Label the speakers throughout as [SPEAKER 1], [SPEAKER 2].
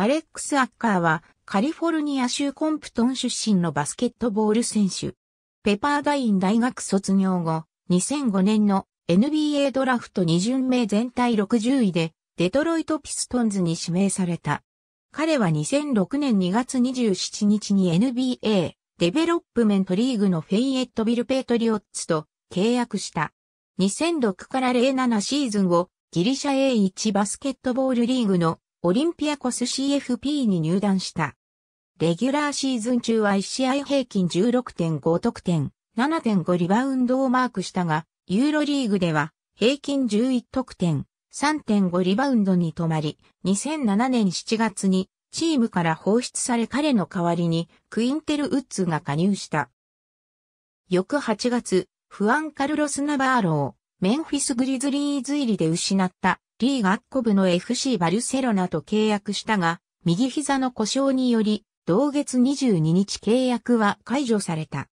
[SPEAKER 1] アレックス・アッカーはカリフォルニア州コンプトン出身のバスケットボール選手。ペパーダイン大学卒業後、2005年の NBA ドラフト2巡目全体60位でデトロイト・ピストンズに指名された。彼は2006年2月27日に NBA デベロップメントリーグのフェイエットビル・ペイトリオッツと契約した。2006から07シーズンをギリシャ A1 バスケットボールリーグのオリンピアコス CFP に入団した。レギュラーシーズン中は1試合平均16.5得点、7.5リバウンドをマークしたが、ユーロリーグでは平均11得点、3.5リバウンドに止まり、2007年7月にチームから放出され彼の代わりにクインテル・ウッズが加入した。翌8月、フアン・カルロス・ナバーロをメンフィス・グリズリーズ入りで失ったリーガッコブの FC バルセロナと契約したが、右膝の故障により、同月22日契約は解除された。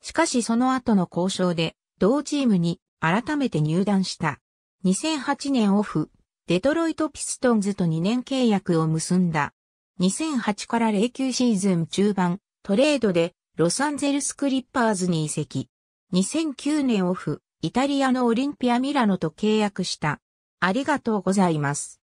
[SPEAKER 1] しかしその後の交渉で、同チームに改めて入団した。2008年オフ、デトロイトピストンズと2年契約を結んだ。2008から09シーズン中盤、トレードでロサンゼルスクリッパーズに移籍。2009年オフ、イタリアのオリンピアミラノと契約した。ありがとうございます。